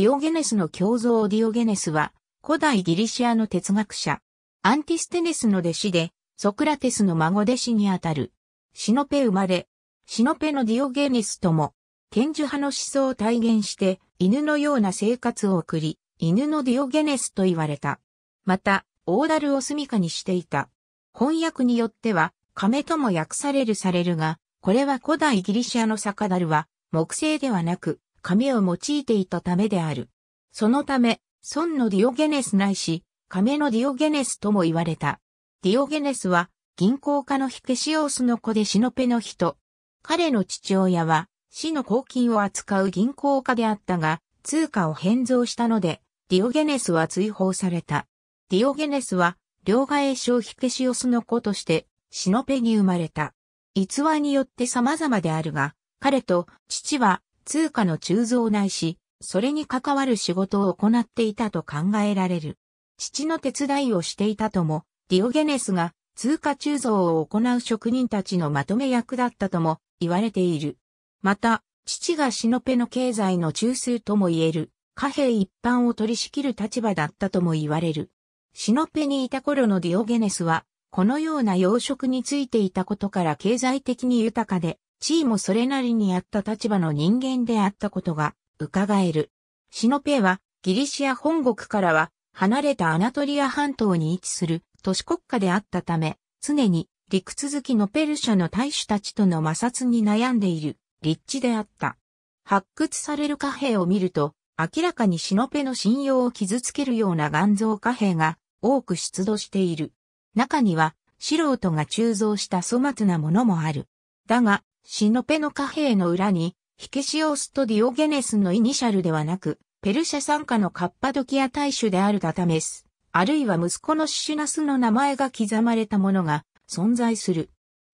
ディオゲネスの胸像ディオゲネスは、古代ギリシアの哲学者、アンティステネスの弟子で、ソクラテスの孫弟子にあたる、シノペ生まれ、シノペのディオゲネスとも、賢樹派の思想を体現して、犬のような生活を送り、犬のディオゲネスと言われた。また、オーダルを住処にしていた。翻訳によっては、亀とも訳されるされるが、これは古代ギリシアの酒ダルは、木製ではなく、紙を用いていたためである。そのため、孫のディオゲネスないし、亀のディオゲネスとも言われた。ディオゲネスは、銀行家のヒケシオスの子でシノペの人。彼の父親は、死の公金を扱う銀行家であったが、通貨を変造したので、ディオゲネスは追放された。ディオゲネスは、両替商ヒケシオスの子として、シノペに生まれた。逸話によって様々であるが、彼と父は通貨の鋳造ないし、それに関わる仕事を行っていたと考えられる。父の手伝いをしていたとも、ディオゲネスが通貨鋳造を行う職人たちのまとめ役だったとも言われている。また、父がシノペの経済の中枢とも言える、貨幣一般を取り仕切る立場だったとも言われる。シノペにいた頃のディオゲネスは、このような養殖についていたことから経済的に豊かで、地位もそれなりにあった立場の人間であったことが伺える。シノペはギリシア本国からは離れたアナトリア半島に位置する都市国家であったため、常に陸続きのペルシャの大使たちとの摩擦に悩んでいる立地であった。発掘される貨幣を見ると、明らかにシノペの信用を傷つけるような岩像貨幣が多く出土している。中には素人が鋳造した粗末なものもある。だが、シノペの貨幣の裏に、ヒケシオスとディオゲネスのイニシャルではなく、ペルシャ参加のカッパドキア大主であるダタメス、あるいは息子のシュナスの名前が刻まれたものが存在する。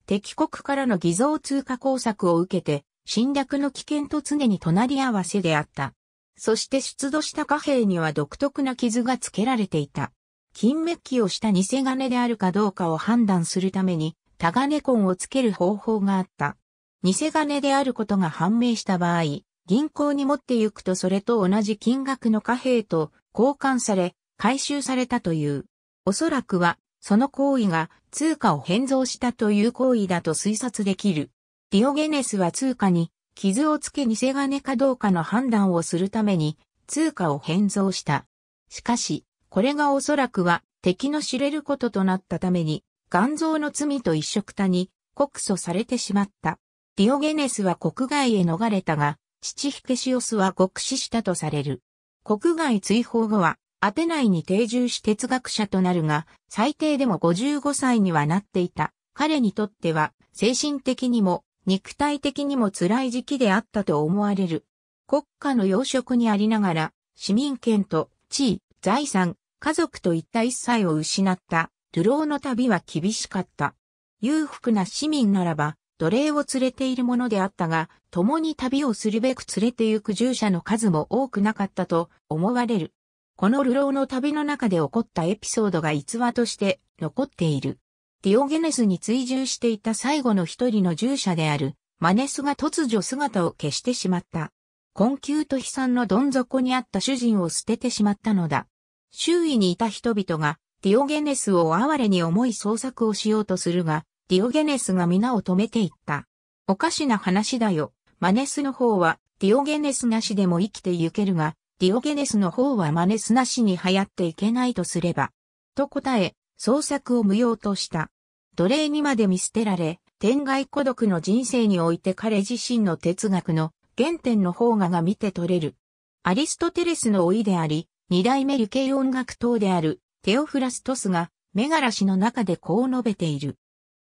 敵国からの偽造通貨工作を受けて、侵略の危険と常に隣り合わせであった。そして出土した貨幣には独特な傷がつけられていた。金メッキをした偽金であるかどうかを判断するために、タガネコンをつける方法があった。偽金であることが判明した場合、銀行に持って行くとそれと同じ金額の貨幣と交換され、回収されたという。おそらくは、その行為が通貨を変造したという行為だと推察できる。ディオゲネスは通貨に傷をつけ偽金かどうかの判断をするために通貨を変造した。しかし、これがおそらくは敵の知れることとなったために、肝臓の罪と一色他に告訴されてしまった。ディオゲネスは国外へ逃れたが、父ヒケシオスは獄死したとされる。国外追放後は、アテナイに定住し哲学者となるが、最低でも55歳にはなっていた。彼にとっては、精神的にも、肉体的にも辛い時期であったと思われる。国家の要職にありながら、市民権と地位、財産、家族といった一切を失った、流浪の旅は厳しかった。裕福な市民ならば、奴隷を連れているものであったが、共に旅をするべく連れて行く従者の数も多くなかったと思われる。この流浪の旅の中で起こったエピソードが逸話として残っている。ディオゲネスに追従していた最後の一人の従者であるマネスが突如姿を消してしまった。困窮と悲惨のどん底にあった主人を捨ててしまったのだ。周囲にいた人々がディオゲネスを哀れに思い捜索をしようとするが、ディオゲネスが皆を止めていった。おかしな話だよ。マネスの方は、ディオゲネスなしでも生きて行けるが、ディオゲネスの方はマネスなしに流行っていけないとすれば。と答え、創作を無用とした。奴隷にまで見捨てられ、天外孤独の人生において彼自身の哲学の原点の方がが見て取れる。アリストテレスの老いであり、二代目理系音楽党であるテオフラストスが、メガラシの中でこう述べている。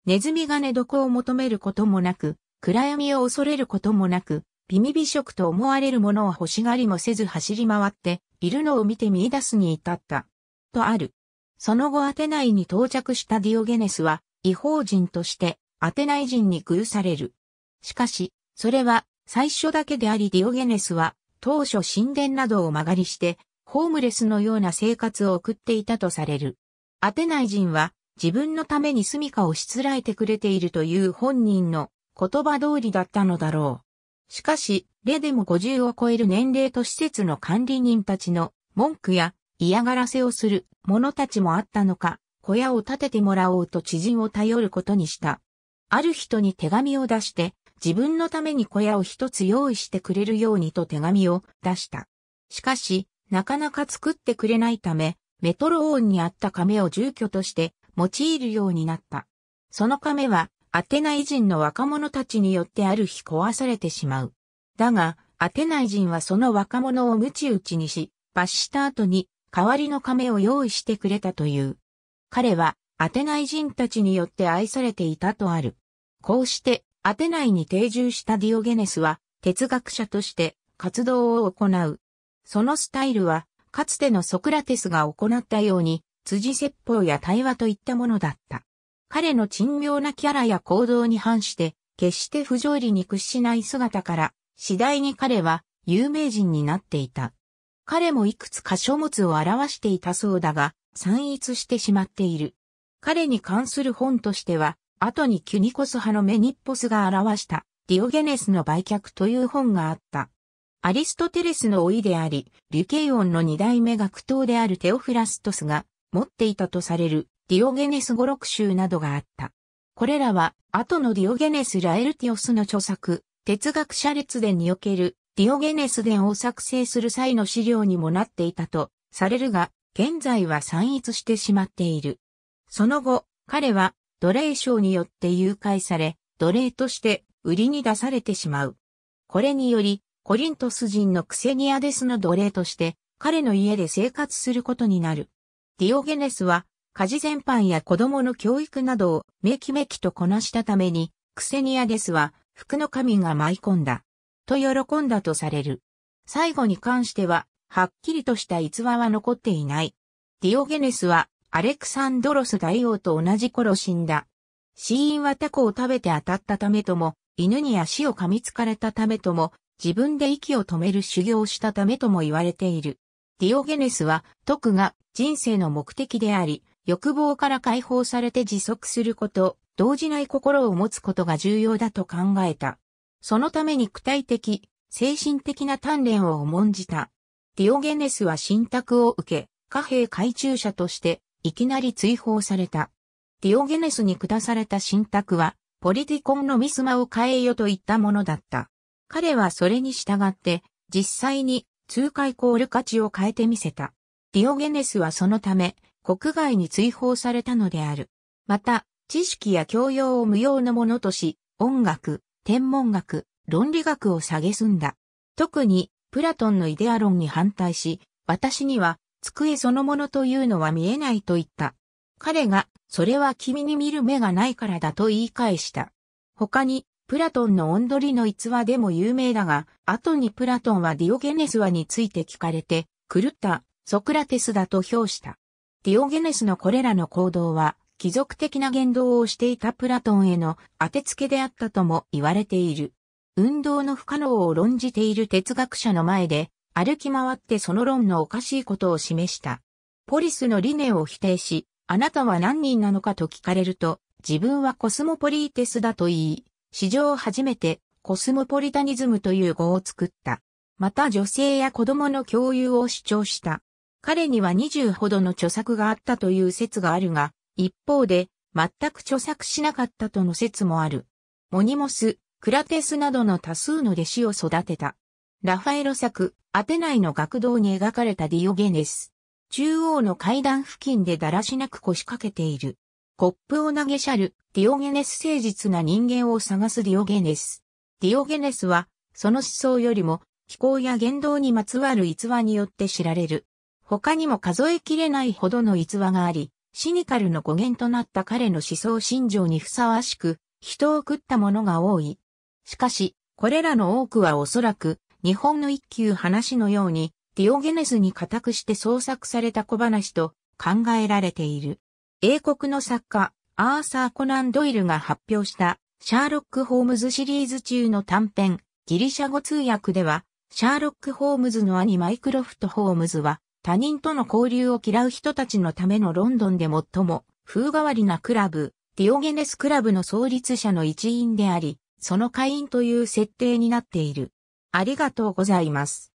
ネズミが寝床を求めることもなく、暗闇を恐れることもなく、ビミビ食と思われるものを欲しがりもせず走り回っているのを見て見出すに至った。とある。その後アテナイに到着したディオゲネスは、違法人としてアテナイ人に偶される。しかし、それは最初だけでありディオゲネスは、当初神殿などを曲がりして、ホームレスのような生活を送っていたとされる。アテナイ人は、自分のために住処をしつらえてくれているという本人の言葉通りだったのだろう。しかし、レでも50を超える年齢と施設の管理人たちの文句や嫌がらせをする者たちもあったのか、小屋を建ててもらおうと知人を頼ることにした。ある人に手紙を出して、自分のために小屋を一つ用意してくれるようにと手紙を出した。しかし、なかなか作ってくれないため、メトローンにあった亀を住居として用いるようになった。その亀は、アテナイ人の若者たちによってある日壊されてしまう。だが、アテナイ人はその若者を鞭打ちにし、罰した後に、代わりの亀を用意してくれたという。彼は、アテナイ人たちによって愛されていたとある。こうして、アテナイに定住したディオゲネスは、哲学者として活動を行う。そのスタイルは、かつてのソクラテスが行ったように、辻説法や対話といったものだった。彼の珍妙なキャラや行動に反して、決して不条理に屈しない姿から、次第に彼は有名人になっていた。彼もいくつか書物を表していたそうだが、散逸してしまっている。彼に関する本としては、後にキュニコス派のメニッポスが表した、ディオゲネスの売却という本があった。アリストテレスの老いであり、リュケイオンの二代目学頭であるテオフラストスが、持っていたとされるディオゲネス語録集などがあった。これらは、後のディオゲネス・ラエルティオスの著作、哲学者列伝におけるディオゲネス伝を作成する際の資料にもなっていたとされるが、現在は散逸してしまっている。その後、彼は奴隷賞によって誘拐され、奴隷として売りに出されてしまう。これにより、コリントス人のクセニアデスの奴隷として、彼の家で生活することになる。ディオゲネスは家事全般や子供の教育などをめきめきとこなしたために、クセニアデスは服の神が舞い込んだ。と喜んだとされる。最後に関しては、はっきりとした逸話は残っていない。ディオゲネスはアレクサンドロス大王と同じ頃死んだ。死因はタコを食べて当たったためとも、犬に足を噛みつかれたためとも、自分で息を止める修行をしたためとも言われている。ディオゲネスは、徳が人生の目的であり、欲望から解放されて自足すること、動じない心を持つことが重要だと考えた。そのために具体的、精神的な鍛錬を重んじた。ディオゲネスは信託を受け、貨幣改中者として、いきなり追放された。ディオゲネスに下された信託は、ポリティコンのミスマを変えよといったものだった。彼はそれに従って、実際に通海ール価値を変えてみせた。ディオゲネスはそのため、国外に追放されたのである。また、知識や教養を無用のものとし、音楽、天文学、論理学を下げすんだ。特に、プラトンのイデア論に反対し、私には、机そのものというのは見えないと言った。彼が、それは君に見る目がないからだと言い返した。他に、プラトンのオンドリの逸話でも有名だが、後にプラトンはディオゲネス話について聞かれて、狂ったソクラテスだと評した。ディオゲネスのこれらの行動は、貴族的な言動をしていたプラトンへの当てつけであったとも言われている。運動の不可能を論じている哲学者の前で、歩き回ってその論のおかしいことを示した。ポリスの理念を否定し、あなたは何人なのかと聞かれると、自分はコスモポリーテスだと言い、史上初めてコスモポリタニズムという語を作った。また女性や子供の共有を主張した。彼には20ほどの著作があったという説があるが、一方で全く著作しなかったとの説もある。モニモス、クラテスなどの多数の弟子を育てた。ラファエロ作、アテナイの学童に描かれたディオゲネス。中央の階段付近でだらしなく腰掛けている。コップを投げしゃる、ディオゲネス誠実な人間を探すディオゲネス。ディオゲネスは、その思想よりも、気候や言動にまつわる逸話によって知られる。他にも数えきれないほどの逸話があり、シニカルの語源となった彼の思想信条にふさわしく、人を食ったものが多い。しかし、これらの多くはおそらく、日本の一級話のように、ディオゲネスに固くして創作された小話と考えられている。英国の作家、アーサー・コナン・ドイルが発表した、シャーロック・ホームズシリーズ中の短編、ギリシャ語通訳では、シャーロック・ホームズの兄マイクロフト・ホームズは、他人との交流を嫌う人たちのためのロンドンで最も、風変わりなクラブ、ディオゲネスクラブの創立者の一員であり、その会員という設定になっている。ありがとうございます。